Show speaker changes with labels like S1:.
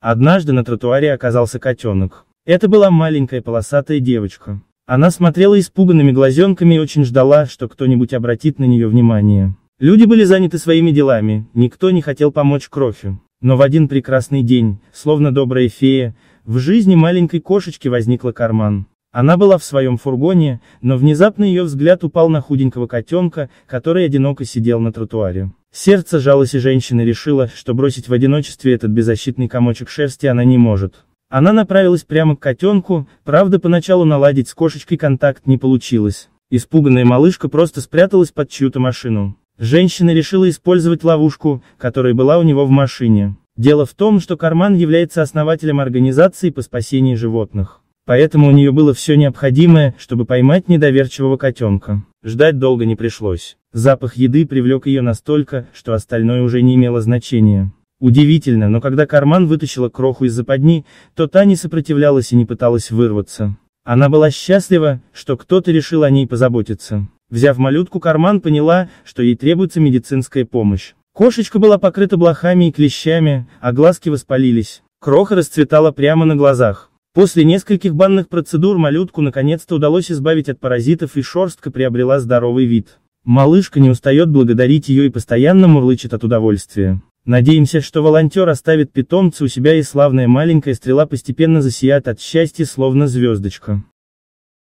S1: Однажды на тротуаре оказался котенок. Это была маленькая полосатая девочка. Она смотрела испуганными глазенками и очень ждала, что кто-нибудь обратит на нее внимание. Люди были заняты своими делами, никто не хотел помочь Крофи. Но в один прекрасный день, словно добрая фея, в жизни маленькой кошечки возникла карман. Она была в своем фургоне, но внезапно ее взгляд упал на худенького котенка, который одиноко сидел на тротуаре. Сердце жалось и женщина решила, что бросить в одиночестве этот беззащитный комочек шерсти она не может. Она направилась прямо к котенку, правда поначалу наладить с кошечкой контакт не получилось. Испуганная малышка просто спряталась под чью-то машину. Женщина решила использовать ловушку, которая была у него в машине. Дело в том, что Карман является основателем организации по спасению животных. Поэтому у нее было все необходимое, чтобы поймать недоверчивого котенка. Ждать долго не пришлось. Запах еды привлек ее настолько, что остальное уже не имело значения. Удивительно, но когда карман вытащила кроху из западни, то та не сопротивлялась и не пыталась вырваться. Она была счастлива, что кто-то решил о ней позаботиться. Взяв малютку карман поняла, что ей требуется медицинская помощь. Кошечка была покрыта блохами и клещами, а глазки воспалились. Кроха расцветала прямо на глазах. После нескольких банных процедур малютку наконец-то удалось избавить от паразитов и шорстка приобрела здоровый вид. Малышка не устает благодарить ее и постоянно мурлычет от удовольствия. Надеемся, что волонтер оставит питомца у себя и славная маленькая стрела постепенно засияет от счастья словно звездочка.